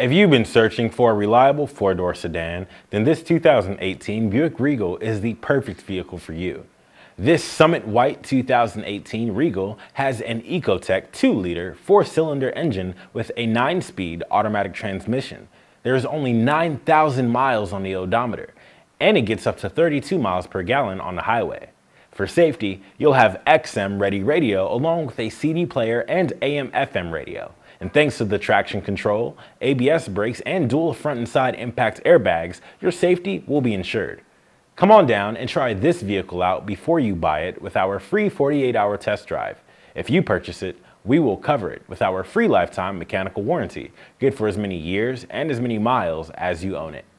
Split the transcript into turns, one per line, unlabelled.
If you've been searching for a reliable four-door sedan, then this 2018 Buick Regal is the perfect vehicle for you. This Summit White 2018 Regal has an Ecotec 2-liter four-cylinder engine with a 9-speed automatic transmission. There is only 9,000 miles on the odometer, and it gets up to 32 miles per gallon on the highway. For safety, you'll have XM Ready radio along with a CD player and AM FM radio. And thanks to the traction control, ABS brakes, and dual front and side impact airbags, your safety will be ensured. Come on down and try this vehicle out before you buy it with our free 48 hour test drive. If you purchase it, we will cover it with our free lifetime mechanical warranty, good for as many years and as many miles as you own it.